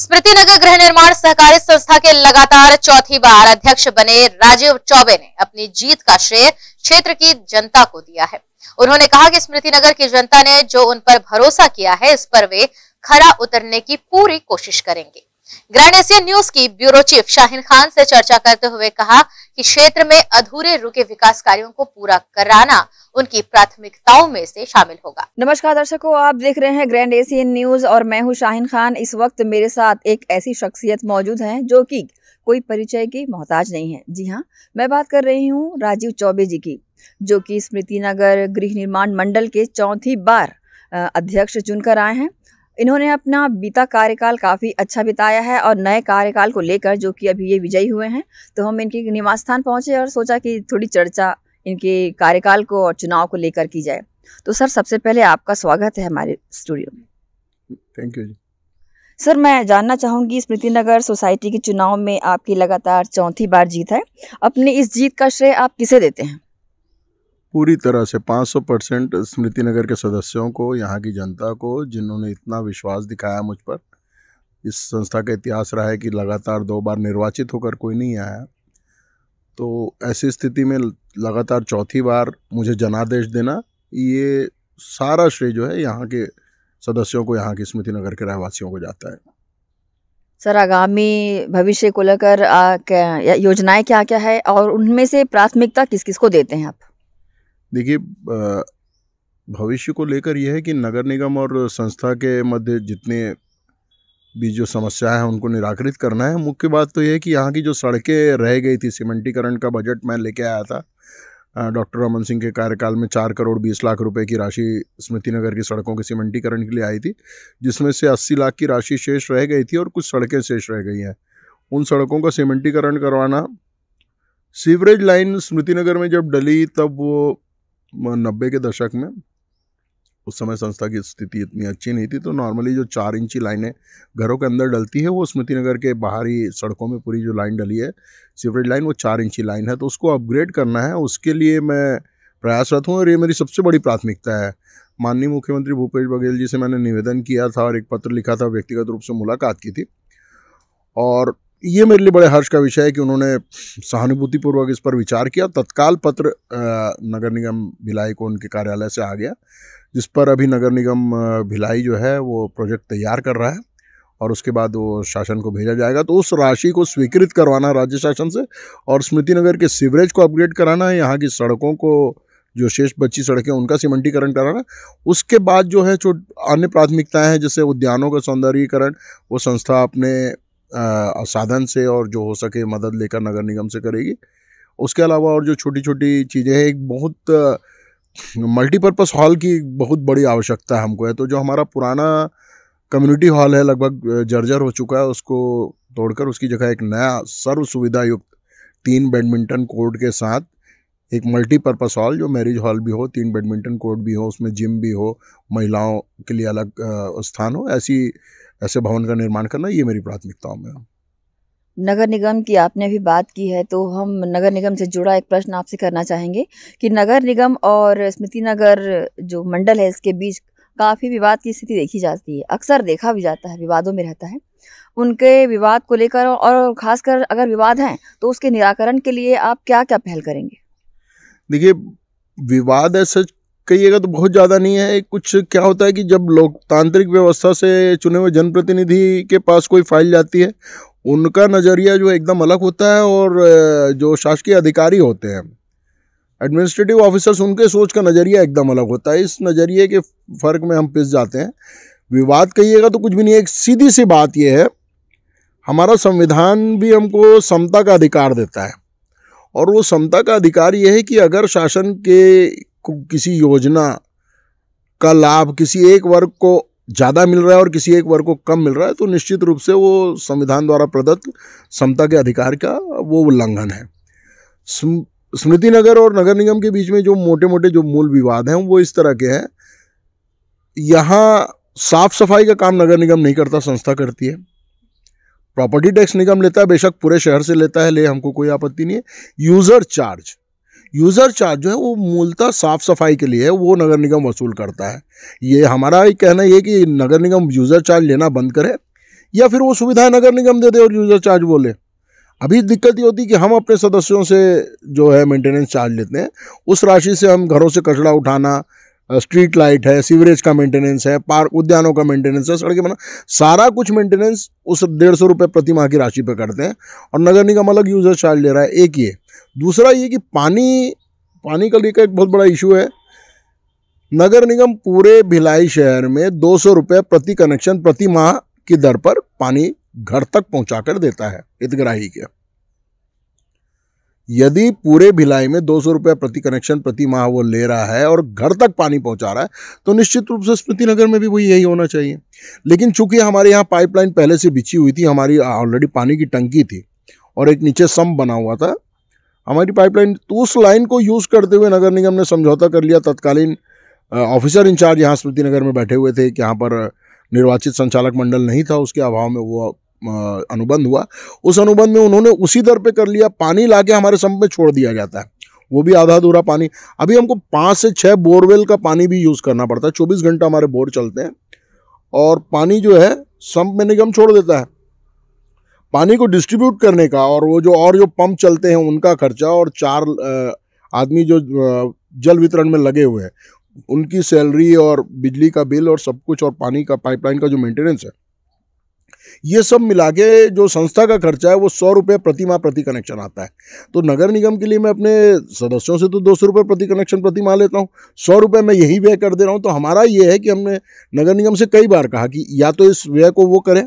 स्मृति नगर गृह निर्माण सहकारी संस्था के लगातार चौथी बार अध्यक्ष बने राजीव चौबे ने अपनी जीत का श्रेय क्षेत्र की जनता को दिया है उन्होंने कहा कि स्मृति नगर की जनता ने जो उन पर भरोसा किया है इस पर वे खरा उतरने की पूरी कोशिश करेंगे ग्रैंड एशियन न्यूज की ब्यूरो चीफ शाहिन खान से चर्चा करते हुए कहा कि क्षेत्र में अधूरे रुके विकास कार्यों को पूरा कराना उनकी प्राथमिकताओं में से शामिल होगा नमस्कार दर्शकों आप देख रहे हैं ग्रैंड एशियन न्यूज और मैं हूं शाहिन खान इस वक्त मेरे साथ एक ऐसी शख्सियत मौजूद है जो की कोई परिचय की मोहताज नहीं है जी हाँ मैं बात कर रही हूँ राजीव चौबे जी की जो कि स्मृति नगर गृह निर्माण मंडल के चौथी बार अध्यक्ष चुनकर आए हैं इन्होंने अपना बीता कार्यकाल काफ़ी अच्छा बिताया है और नए कार्यकाल को लेकर जो कि अभी ये विजयी हुए हैं तो हम इनके निवास स्थान पहुँचे और सोचा कि थोड़ी चर्चा इनके कार्यकाल को और चुनाव को लेकर की जाए तो सर सबसे पहले आपका स्वागत है हमारे स्टूडियो में थैंक यू जी सर मैं जानना चाहूँगी स्मृति नगर सोसाइटी के चुनाव में आपकी लगातार चौथी बार जीत है अपनी इस जीत का श्रेय आप किसे देते हैं पूरी तरह से 500 परसेंट स्मृति नगर के सदस्यों को यहाँ की जनता को जिन्होंने इतना विश्वास दिखाया मुझ पर इस संस्था का इतिहास रहा है कि लगातार दो बार निर्वाचित होकर कोई नहीं आया तो ऐसी स्थिति में लगातार चौथी बार मुझे जनादेश देना ये सारा श्रेय जो है यहाँ के सदस्यों को यहाँ की स्मृति नगर के रहवासियों को जाता है सर आगामी भविष्य को लेकर योजनाएं क्या क्या है और उनमें से प्राथमिकता किस किस को देते हैं आप देखिए भविष्य को लेकर यह है कि नगर निगम और संस्था के मध्य जितने भी जो समस्या है उनको निराकृत करना है मुख्य बात तो यह है कि यहाँ की जो सड़कें रह गई थी सीमेंटीकरण का बजट मैं लेके आया था डॉक्टर रमन सिंह के कार्यकाल में चार करोड़ बीस लाख रुपए की राशि स्मृति नगर की सड़कों के सीमेंटीकरण के लिए आई थी जिसमें से अस्सी लाख की राशि शेष रह गई थी और कुछ सड़कें शेष रह गई हैं उन सड़कों का सीमेंटीकरण करवाना सीवरेज लाइन स्मृति नगर में जब डली तब वो नब्बे के दशक में उस समय संस्था की स्थिति इतनी अच्छी नहीं थी तो नॉर्मली जो चार इंची लाइनें घरों के अंदर डलती है वो स्मृति नगर के बाहरी सड़कों में पूरी जो लाइन डली है सीवरेज लाइन वो चार इंची लाइन है तो उसको अपग्रेड करना है उसके लिए मैं प्रयासरत हूँ और ये मेरी सबसे बड़ी प्राथमिकता है माननीय मुख्यमंत्री भूपेश बघेल जी से मैंने निवेदन किया था और एक पत्र लिखा था व्यक्तिगत रूप से मुलाकात की थी और ये मेरे लिए बड़े हर्ष का विषय है कि उन्होंने सहानुभूतिपूर्वक इस पर विचार किया तत्काल पत्र नगर निगम भिलाई को उनके कार्यालय से आ गया जिस पर अभी नगर निगम भिलाई जो है वो प्रोजेक्ट तैयार कर रहा है और उसके बाद वो शासन को भेजा जाएगा तो उस राशि को स्वीकृत करवाना राज्य शासन से और स्मृति नगर के सीवरेज को अपग्रेड कराना यहाँ की सड़कों को जो शेष बची सड़कें उनका सीमेंटीकरण कराना उसके बाद जो है जो अन्य प्राथमिकताएं हैं जैसे उद्यानों का सौंदर्यीकरण वो संस्था अपने साधन से और जो हो सके मदद लेकर नगर निगम से करेगी उसके अलावा और जो छोटी छोटी चीज़ें हैं एक बहुत मल्टीपर्पज़ हॉल की बहुत बड़ी आवश्यकता हमको है तो जो हमारा पुराना कम्युनिटी हॉल है लगभग जर्जर हो चुका है उसको तोड़कर उसकी जगह एक नया सर्व सुविधा युक्त तीन बैडमिंटन कोर्ट के साथ एक मल्टीपर्पज़ हॉल जो मैरिज हॉल भी हो तीन बैडमिंटन कोर्ट भी हो उसमें जिम भी हो महिलाओं के लिए अलग स्थान हो ऐसी ऐसे भवन का निर्माण करना ये मेरी प्राथमिकताओं में नगर निगम की आपने भी बात की है तो हम नगर निगम से जुड़ा एक प्रश्न आपसे करना चाहेंगे कि नगर निगम और स्मृति नगर जो मंडल है इसके बीच काफ़ी विवाद की स्थिति देखी जाती है अक्सर देखा भी जाता है विवादों में रहता है उनके विवाद को लेकर और खासकर अगर विवाद हैं तो उसके निराकरण के लिए आप क्या क्या पहल करेंगे देखिए विवाद ऐसा कहिएगा तो बहुत ज़्यादा नहीं है कुछ क्या होता है कि जब लोकतांत्रिक व्यवस्था से चुने हुए जनप्रतिनिधि के पास कोई फाइल जाती है उनका नज़रिया जो एकदम अलग होता है और जो शासकीय अधिकारी होते हैं एडमिनिस्ट्रेटिव ऑफिसर्स उनके सोच का नज़रिया एकदम अलग होता है इस नज़रिए के फ़र्क में हम पिस जाते हैं विवाद कहिएगा तो कुछ भी नहीं है एक सीधी सी बात यह है हमारा संविधान भी हमको समता का अधिकार देता है और वो समता का अधिकार ये है कि अगर शासन के किसी योजना का लाभ किसी एक वर्ग को ज़्यादा मिल रहा है और किसी एक वर्ग को कम मिल रहा है तो निश्चित रूप से वो संविधान द्वारा प्रदत्त समता के अधिकार का वो उल्लंघन है स्मृति नगर और नगर निगम के बीच में जो मोटे मोटे जो मूल विवाद हैं वो इस तरह के हैं यहाँ साफ सफाई का काम नगर निगम नहीं करता संस्था करती है प्रॉपर्टी टैक्स निगम लेता है बेशक पूरे शहर से लेता है ले हमको कोई आपत्ति नहीं है यूज़र चार्ज यूज़र चार्ज जो है वो मूलतः साफ़ सफाई के लिए वो नगर निगम वसूल करता है ये हमारा ही कहना ये कि नगर निगम यूज़र चार्ज लेना बंद करे या फिर वो सुविधाएं नगर निगम दे दे और यूज़र चार्ज वो ले अभी दिक्कत ये होती है कि हम अपने सदस्यों से जो है मेंटेनेंस चार्ज लेते हैं उस राशि से हम घरों से कचरा उठाना स्ट्रीट लाइट है सीवरेज का मेंटेनेंस है पार्क उद्यानों का मेंटेनेंस है सड़कें बना सारा कुछ मेंटेनेंस उस डेढ़ सौ रुपये प्रति माह की राशि पे करते हैं और नगर निगम अलग यूज़र चार्ज ले रहा है एक ये दूसरा ये कि पानी पानी का लेकर एक बहुत बड़ा इशू है नगर निगम पूरे भिलाई शहर में दो सौ रुपये प्रति कनेक्शन प्रति माह की दर पर पानी घर तक पहुँचा देता है हितग्राही के यदि पूरे भिलाई में दो सौ रुपये प्रति कनेक्शन प्रति माह वो ले रहा है और घर तक पानी पहुंचा रहा है तो निश्चित रूप से स्मृति नगर में भी वही यही होना चाहिए लेकिन चूंकि हमारे यहाँ पाइपलाइन पहले से बिछी हुई थी हमारी ऑलरेडी पानी की टंकी थी और एक नीचे सम बना हुआ था हमारी पाइपलाइन तो उस लाइन को यूज़ करते हुए नगर निगम ने समझौता कर लिया तत्कालीन ऑफिसर इंचार्ज यहाँ स्मृति नगर में बैठे हुए थे कि यहाँ पर निर्वाचित संचालक मंडल नहीं था उसके अभाव में वो अनुबंध हुआ उस अनुबंध में उन्होंने उसी दर पे कर लिया पानी ला के हमारे संप में छोड़ दिया जाता है वो भी आधा अधूरा पानी अभी हमको पाँच से छः बोरवेल का पानी भी यूज़ करना पड़ता है चौबीस घंटा हमारे बोर चलते हैं और पानी जो है संप में निगम छोड़ देता है पानी को डिस्ट्रीब्यूट करने का और वो जो और जो पंप चलते हैं उनका खर्चा और चार आदमी जो जल वितरण में लगे हुए हैं उनकी सैलरी और बिजली का बिल और सब कुछ और पानी का पाइपलाइन का जो मेंटेनेंस है ये सब मिला के जो संस्था का खर्चा है वो सौ रुपये प्रति माह प्रति कनेक्शन आता है तो नगर निगम के लिए मैं अपने सदस्यों से तो दो सौ रुपये प्रति कनेक्शन प्रति माह लेता हूँ सौ रुपये मैं यही व्यय कर दे रहा हूँ तो हमारा ये है कि हमने नगर निगम से कई बार कहा कि या तो इस व्यय को वो करें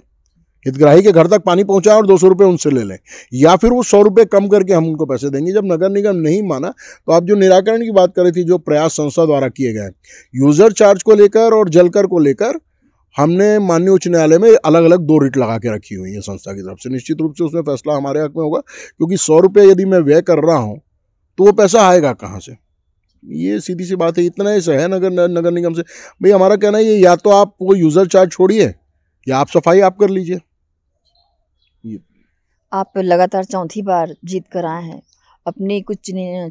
हितग्राही के घर तक पानी पहुंचाएं और दो सौ रुपये उनसे ले लें या फिर वो सौ रुपये कम करके हम उनको पैसे देंगे जब नगर निगम नहीं माना तो आप जो निराकरण की बात कर रहे थी जो प्रयास संस्था द्वारा किए गए यूज़र चार्ज को लेकर और जलकर को लेकर हमने माननीय उच्च न्यायालय में अलग अलग दो रिट लगा के रखी हुई है संस्था की तरफ से निश्चित रूप से उसमें फैसला हमारे हक में होगा क्योंकि सौ रुपये यदि मैं व्यय कर रहा हूँ तो वो पैसा आएगा कहाँ से ये सीधी सी बात है इतना ही है नगर नगर निगम से भाई हमारा कहना है ये या तो आप वो यूज़र चार्ज छोड़िए या आप सफाई आप कर लीजिए आप लगातार चौथी बार जीत कर आए हैं अपनी कुछ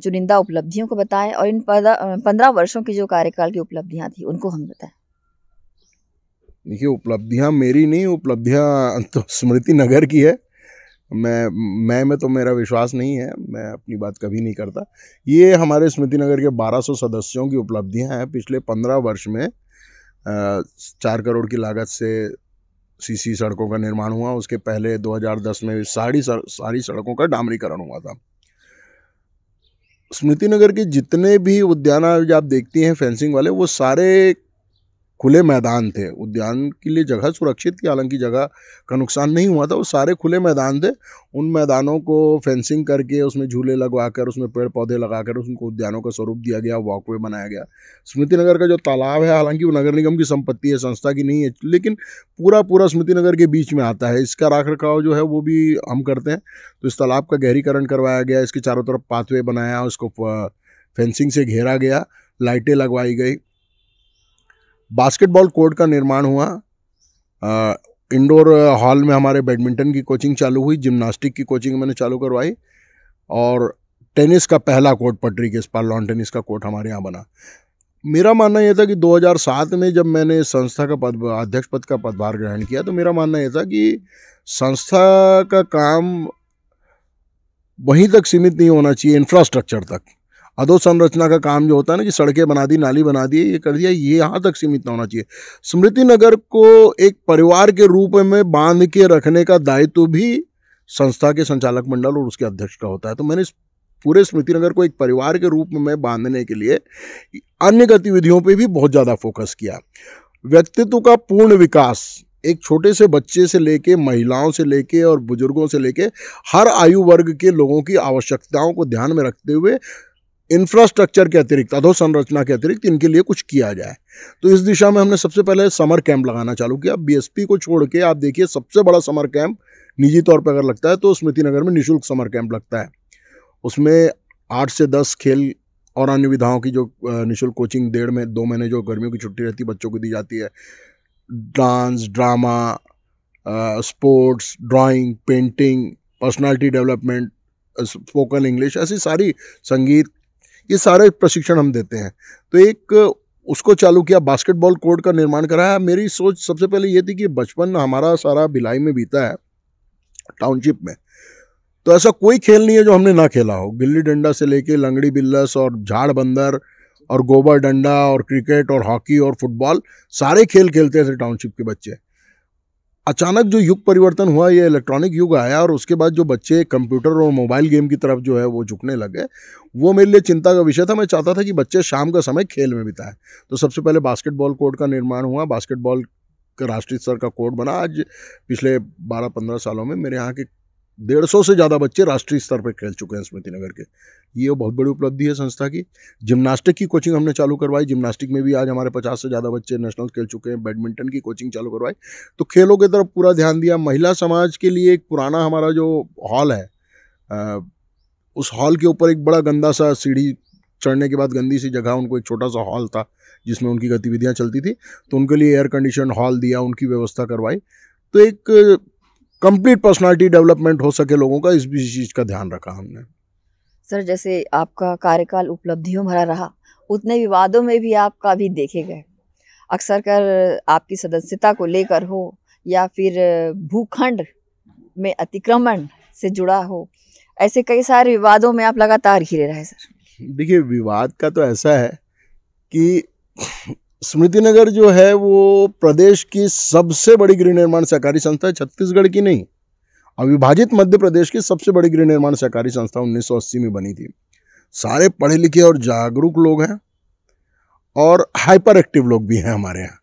चुनिंदा उपलब्धियों को बताएं और इन पंद्रह वर्षों की जो कार्यकाल की उपलब्धियां थी उनको हम बताएं देखिए उपलब्धियाँ मेरी नहीं उपलब्धियाँ तो स्मृति नगर की है मैं मैं में तो मेरा विश्वास नहीं है मैं अपनी बात कभी नहीं करता ये हमारे स्मृति नगर के 1200 सदस्यों की उपलब्धियाँ हैं पिछले 15 वर्ष में चार करोड़ की लागत से सीसी सड़कों का निर्माण हुआ उसके पहले 2010 में सारी सर, सारी सड़कों का डामरीकरण हुआ था स्मृति नगर के जितने भी उद्यान आप देखती हैं फेंसिंग वाले वो सारे खुले मैदान थे उद्यान के लिए जगह सुरक्षित थी हालांकि जगह का नुकसान नहीं हुआ था वो सारे खुले मैदान थे उन मैदानों को फेंसिंग करके उसमें झूले लगवाकर उसमें पेड़ पौधे लगाकर उसको उद्यानों का स्वरूप दिया गया वॉकवे बनाया गया स्मृति नगर का जो तालाब है हालांकि वो नगर निगम की संपत्ति है संस्था की नहीं है लेकिन पूरा पूरा स्मृति नगर के बीच में आता है इसका रख रखाव जो है वो भी हम करते हैं तो इस तालाब का गहरीकरण करवाया गया इसके चारों तरफ पाथवे बनाया उसको फेंसिंग से घेरा गया लाइटें लगवाई गई बास्केटबॉल कोर्ट का निर्माण हुआ आ, इंडोर हॉल में हमारे बैडमिंटन की कोचिंग चालू हुई जिमनास्टिक की कोचिंग मैंने चालू करवाई और टेनिस का पहला कोर्ट पटरी के इस पार लॉन टेनिस का कोर्ट हमारे यहाँ बना मेरा मानना यह था कि 2007 में जब मैंने संस्था का पद अध्यक्ष पद का पदभार ग्रहण किया तो मेरा मानना यह था कि संस्था का काम वहीं तक सीमित नहीं होना चाहिए इंफ्रास्ट्रक्चर तक अधोसंरचना का काम जो होता है ना कि सड़कें बना दी नाली बना दी ये कर दिया ये यहाँ तक सीमित ना होना चाहिए स्मृति नगर को एक परिवार के रूप में बांध के रखने का दायित्व तो भी संस्था के संचालक मंडल और उसके अध्यक्ष का होता है तो मैंने पूरे स्मृति नगर को एक परिवार के रूप में बांधने के लिए अन्य गतिविधियों पर भी बहुत ज़्यादा फोकस किया व्यक्तित्व का पूर्ण विकास एक छोटे से बच्चे से लेके महिलाओं से लेके और बुजुर्गों से लेके हर आयु वर्ग के लोगों की आवश्यकताओं को ध्यान में रखते हुए इंफ्रास्ट्रक्चर के अतिरिक्त अधोसंरचना के अतिरिक्त इनके लिए कुछ किया जाए तो इस दिशा में हमने सबसे पहले समर कैंप लगाना चालू किया बीएसपी को छोड़ के आप देखिए सबसे बड़ा समर कैंप निजी तौर पर अगर लगता है तो स्मृति नगर में निःशुल्क समर कैंप लगता है उसमें आठ से दस खेल और अन्य विधाओं की जो निःशुल्क कोचिंग डेढ़ में दो महीने जो गर्मियों की छुट्टी रहती है बच्चों को दी जाती है dance drama sports drawing painting personality development spoken English ऐसी सारी संगीत ये सारे प्रशिक्षण हम देते हैं तो एक उसको चालू किया बास्केटबॉल कोर्ट का निर्माण कराया मेरी सोच सबसे पहले ये थी कि बचपन हमारा सारा भिलाई में बीता है टाउनशिप में तो ऐसा कोई खेल नहीं है जो हमने ना खेला हो गिल्ली डंडा से लेके लंगड़ी बिल्लस और झाड़ बंदर और गोबर डंडा और क्रिकेट और हॉकी और फुटबॉल सारे खेल खेलते थे टाउनशिप के बच्चे अचानक जो युग परिवर्तन हुआ ये इलेक्ट्रॉनिक युग आया और उसके बाद जो बच्चे कंप्यूटर और मोबाइल गेम की तरफ जो है वो झुकने लगे वो मेरे लिए चिंता का विषय था मैं चाहता था कि बच्चे शाम का समय खेल में बिताए तो सबसे पहले बास्केटबॉल कोर्ट का निर्माण हुआ बास्केटबॉल राष्ट्रीय स्तर का कोर्ट बना आज पिछले 12-15 सालों में मेरे यहाँ के डेढ़ सौ से ज़्यादा बच्चे राष्ट्रीय स्तर पर खेल चुके हैं स्मृति नगर के ये बहुत बड़ी उपलब्धि है संस्था की जिमनास्टिक की कोचिंग हमने चालू करवाई जिम्नास्टिक में भी आज हमारे पचास से ज़्यादा बच्चे नेशनल खेल चुके हैं बैडमिंटन की कोचिंग चालू करवाई तो खेलों की तरफ पूरा ध्यान दिया महिला समाज के लिए एक पुराना हमारा जो हॉल है उस हॉल के ऊपर एक बड़ा गंदा सा सीढ़ी चढ़ने के बाद गंदी सी जगह उनको एक छोटा सा हॉल था जिसमें उनकी गतिविधियाँ चलती थी तो उनके लिए एयर कंडीशन हॉल दिया उनकी व्यवस्था करवाई तो एक कंप्लीट पर्सनालिटी डेवलपमेंट हो सके लोगों का इस भी चीज़ का ध्यान रखा हमने सर जैसे आपका कार्यकाल उपलब्धियों भरा रहा उतने विवादों में भी आप काफ़ी देखे गए अक्सर कर आपकी सदस्यता को लेकर हो या फिर भूखंड में अतिक्रमण से जुड़ा हो ऐसे कई सारे विवादों में आप लगातार घिरे रहे सर देखिए विवाद का तो ऐसा है कि स्मृति नगर जो है वो प्रदेश की सबसे बड़ी गृह निर्माण सहकारी संस्था है छत्तीसगढ़ की नहीं अविभाजित मध्य प्रदेश की सबसे बड़ी गृह निर्माण सहकारी संस्था 1980 में बनी थी सारे पढ़े लिखे और जागरूक लोग हैं और हाइपर एक्टिव लोग भी हैं हमारे यहाँ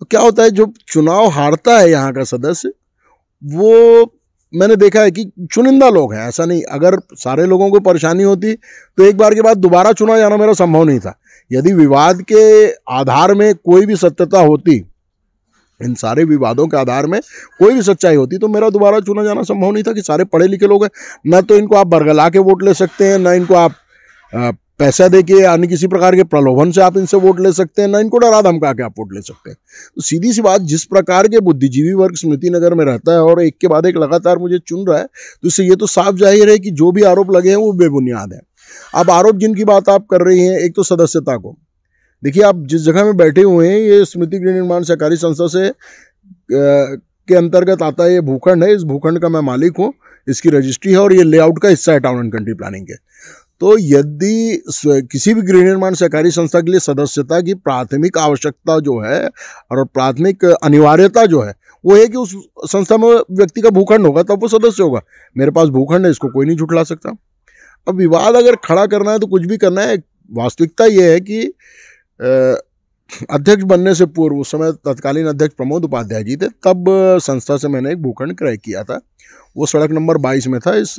तो क्या होता है जो चुनाव हारता है यहाँ का सदस्य वो मैंने देखा है कि चुनिंदा लोग हैं ऐसा नहीं अगर सारे लोगों को परेशानी होती तो एक बार के बाद दोबारा चुनाव जाना मेरा संभव नहीं था यदि विवाद के आधार में कोई भी सत्यता होती इन सारे विवादों के आधार में कोई भी सच्चाई होती तो मेरा दोबारा चुना जाना संभव नहीं था कि सारे पढ़े लिखे लोग हैं ना तो इनको आप बरगला के वोट ले सकते हैं ना इनको आप पैसा दे के अन्य किसी प्रकार के प्रलोभन से आप इनसे वोट ले सकते हैं ना इनको डरा धमका के आप वोट ले सकते हैं तो सीधी सी बात जिस प्रकार के बुद्धिजीवी वर्ग स्मृति नगर में रहता है और एक के बाद एक लगातार मुझे चुन रहा है तो इससे ये तो साफ जाहिर है कि जो भी आरोप लगे हैं वो बेबुनियाद हैं अब आरोप जिनकी बात आप कर रही हैं एक तो सदस्यता को देखिए आप जिस जगह में बैठे हुए हैं ये स्मृति गृह निर्माण सहकारी संस्था से के अंतर्गत आता है ये भूखंड है इस भूखंड का मैं मालिक हूँ इसकी रजिस्ट्री है और ये लेआउट का हिस्सा है टाउन एंड कंट्री प्लानिंग के तो यदि किसी भी गृह निर्माण सहकारी संस्था के लिए सदस्यता की प्राथमिक आवश्यकता जो है और प्राथमिक अनिवार्यता जो है वो है कि उस संस्था में व्यक्ति का भूखंड होगा तब वो सदस्य होगा मेरे पास भूखंड है इसको कोई नहीं झुठला सकता अब विवाद अगर खड़ा करना है तो कुछ भी करना है वास्तविकता यह है कि अध्यक्ष बनने से पूर्व उस समय तत्कालीन अध्यक्ष प्रमोद उपाध्याय जी थे तब संस्था से मैंने एक भूखंड क्रय किया था वो सड़क नंबर 22 में था इस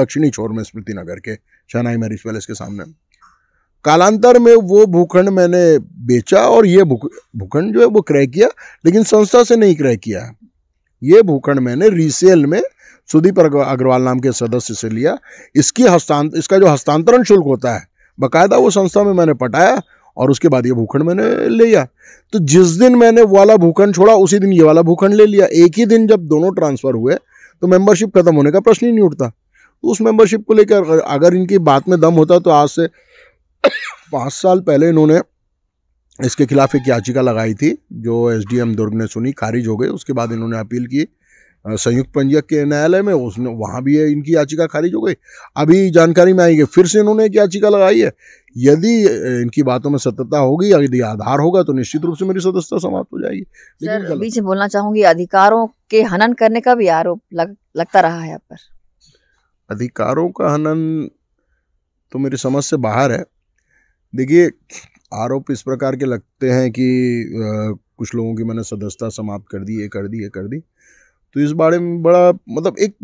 दक्षिणी छोर में स्मृति नगर के शहनाई मैरिज पैलेस के सामने कालांतर में वो भूखंड मैंने बेचा और ये भूखंड जो है वो क्रय किया लेकिन संस्था से नहीं क्रय किया ये भूखंड मैंने रीसेल में सुदीप अग्रवाल नाम के सदस्य से लिया इसकी हस्तांत इसका जो हस्तांतरण शुल्क होता है बाकायदा वो संस्था में मैंने पटाया और उसके बाद ये भूखंड मैंने ले लिया तो जिस दिन मैंने वाला भूखंड छोड़ा उसी दिन ये वाला भूखंड ले लिया एक ही दिन जब दोनों ट्रांसफ़र हुए तो मेंबरशिप खत्म होने का प्रश्न ही नहीं उठता तो उस मेंबरशिप को लेकर अगर इनकी बात में दम होता तो आज से पाँच साल पहले इन्होंने इसके खिलाफ एक याचिका लगाई थी जो एसडीएम दुर्ग ने सुनी खारिज हो गई उसके बाद इन्होंने अपील की संयुक्त पंजीयक के न्यायालय में उसने वहाँ भी इनकी याचिका खारिज हो गई अभी जानकारी में आई है फिर से इन्होंने एक याचिका लगाई है यदि इनकी बातों में सत्यता होगी यदि आधार होगा तो निश्चित रूप से मेरी सदस्यता समाप्त हो जाएगी सर अभी से बोलना चाहूंगी अधिकारों के हनन करने का भी आरोप लग, लगता रहा है आप पर अधिकारों का हनन तो मेरी समझ से बाहर है देखिए आरोप इस प्रकार के लगते हैं कि आ, कुछ लोगों की मैंने सदस्यता समाप्त कर दी ये कर दी ये कर दी तो इस बारे में बड़ा मतलब एक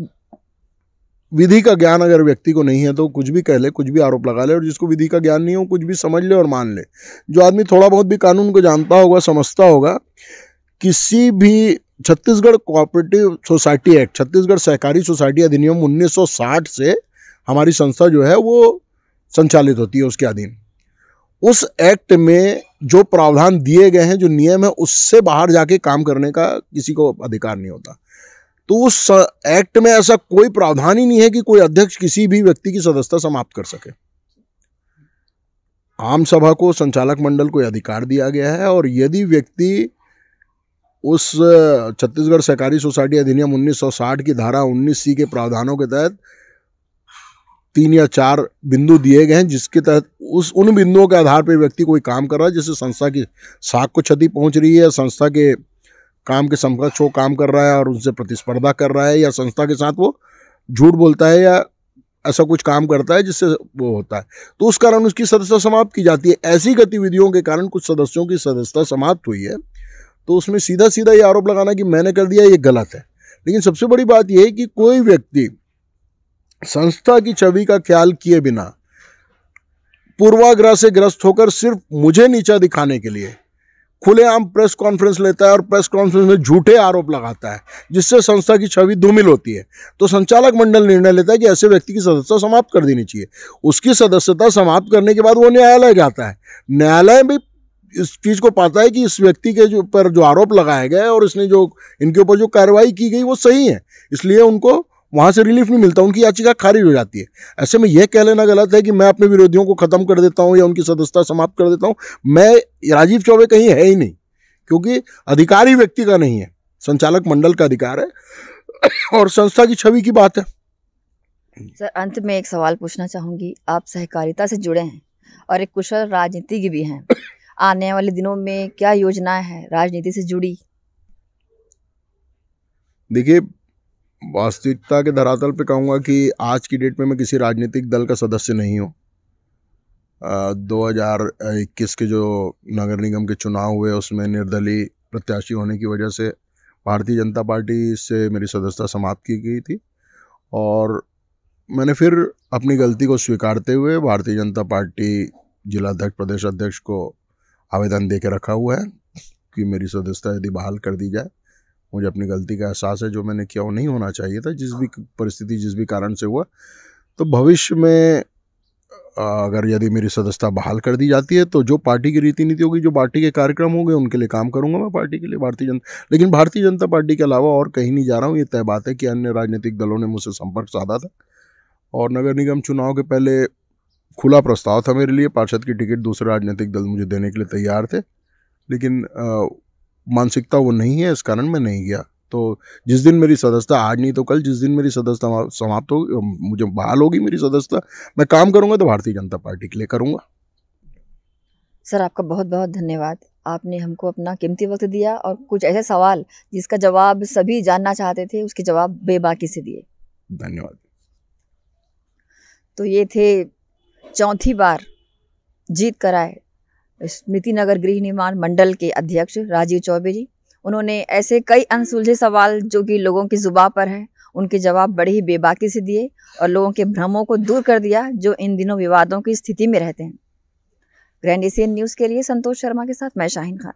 विधि का ज्ञान अगर व्यक्ति को नहीं है तो कुछ भी कह ले कुछ भी आरोप लगा ले और जिसको विधि का ज्ञान नहीं हो कुछ भी समझ ले और मान ले जो आदमी थोड़ा बहुत भी कानून को जानता होगा समझता होगा किसी भी Chhattisgarh cooperative society act Chhattisgarh सहकारी सोसाइटी अधिनियम 1960 से हमारी संस्था जो है वो संचालित होती है उसके अधीन उस एक्ट में जो प्रावधान दिए गए हैं जो नियम है उससे बाहर जाके काम करने का किसी को अधिकार नहीं होता तो उस एक्ट में ऐसा कोई प्रावधान ही नहीं है कि कोई अध्यक्ष किसी भी व्यक्ति की सदस्यता समाप्त कर सके आम सभा को संचालक मंडल को अधिकार दिया गया है और यदि व्यक्ति उस छत्तीसगढ़ सहकारी सोसाइटी अधिनियम 1960 की धारा 19 सी के प्रावधानों के तहत तीन या चार बिंदु दिए गए हैं जिसके तहत उस उन बिंदुओं के आधार पर व्यक्ति कोई काम कर रहा है जिससे संस्था की साख को क्षति पहुंच रही है संस्था के काम के समकक्ष वो काम कर रहा है और उनसे प्रतिस्पर्धा कर रहा है या संस्था के साथ वो झूठ बोलता है या ऐसा कुछ काम करता है जिससे वो होता है तो उस कारण उसकी सदस्यता समाप्त की जाती है ऐसी गतिविधियों के कारण कुछ सदस्यों की सदस्यता समाप्त हुई है तो उसमें सीधा सीधा ये आरोप लगाना कि मैंने कर दिया ये गलत है लेकिन सबसे बड़ी बात यह है कि कोई व्यक्ति संस्था की छवि का ख्याल किए बिना पूर्वाग्रह से ग्रस्त होकर सिर्फ मुझे नीचा दिखाने के लिए खुलेआम प्रेस कॉन्फ्रेंस लेता है और प्रेस कॉन्फ्रेंस में झूठे आरोप लगाता है जिससे संस्था की छवि धूमिल होती है तो संचालक मंडल निर्णय लेता है कि ऐसे व्यक्ति की सदस्यता समाप्त कर देनी चाहिए उसकी सदस्यता समाप्त करने के बाद वो न्यायालय जाता है न्यायालय भी इस चीज़ को पाता है कि इस व्यक्ति के जो पर जो आरोप लगाए गए और इसने जो इनके ऊपर जो कार्रवाई की गई वो सही है इसलिए उनको वहाँ से रिलीफ नहीं मिलता उनकी याचिका खारिज हो जाती है ऐसे में यह कह लेना गलत है कि मैं अपने विरोधियों को ख़त्म कर देता हूँ या उनकी सदस्यता समाप्त कर देता हूँ मैं राजीव चौबे कहीं है ही नहीं क्योंकि अधिकार ही व्यक्ति का नहीं है संचालक मंडल का अधिकार है और संस्था की छवि की बात है सर अंत में एक सवाल पूछना चाहूंगी आप सहकारिता से जुड़े हैं और एक कुशल राजनीतिज्ञ भी हैं आने वाले दिनों में क्या योजनाएं हैं राजनीति से जुड़ी देखिए वास्तविकता के धरातल पे कहूँगा कि आज की डेट में मैं किसी राजनीतिक दल का सदस्य नहीं हूँ दो हज़ार इक्कीस के जो नगर निगम के चुनाव हुए उसमें निर्दलीय प्रत्याशी होने की वजह से भारतीय जनता पार्टी से मेरी सदस्यता समाप्त की गई थी और मैंने फिर अपनी गलती को स्वीकारते हुए भारतीय जनता पार्टी जिलाध्यक्ष प्रदेश अध्यक्ष को आवेदन दे के रखा हुआ है कि मेरी सदस्यता यदि बहाल कर दी जाए मुझे अपनी गलती का एहसास है जो मैंने किया वो नहीं होना चाहिए था जिस भी हाँ। परिस्थिति जिस भी कारण से हुआ तो भविष्य में अगर यदि मेरी सदस्यता बहाल कर दी जाती है तो जो पार्टी की रीति नीति होगी जो पार्टी के कार्यक्रम होंगे उनके लिए काम करूंगा मैं पार्टी के लिए भारतीय जनता लेकिन भारतीय जनता पार्टी के अलावा और कहीं नहीं जा रहा हूँ ये तय बात है कि अन्य राजनीतिक दलों ने मुझसे संपर्क साधा था और नगर निगम चुनाव के पहले खुला प्रस्ताव था मेरे लिए पार्षद की टिकट दूसरे राजनीतिक दल मुझे देने के लिए तैयार थे लेकिन मानसिकता वो नहीं है इस कारण मैं नहीं गया तो जिस दिन मेरी सदस्यता आज नहीं तो कल जिस दिन मेरी सदस्यता समाप्त होगी मुझे बहाल होगी मेरी सदस्यता मैं काम करूंगा तो भारतीय जनता पार्टी के लिए करूंगा सर आपका बहुत बहुत धन्यवाद आपने हमको अपना कीमती वक्त दिया और कुछ ऐसे सवाल जिसका जवाब सभी जानना चाहते थे उसके जवाब बेबाकी से दिए धन्यवाद तो ये थे चौथी बार जीत कर आए स्मृति नगर गृह निर्माण मंडल के अध्यक्ष राजीव चौबे जी उन्होंने ऐसे कई अनसुलझे सवाल जो कि लोगों की जुबा पर हैं उनके जवाब बड़े ही बेबाकी से दिए और लोगों के भ्रमों को दूर कर दिया जो इन दिनों विवादों की स्थिति में रहते हैं ग्रैंड एशियन न्यूज़ के लिए संतोष शर्मा के साथ मैं शाहिन खान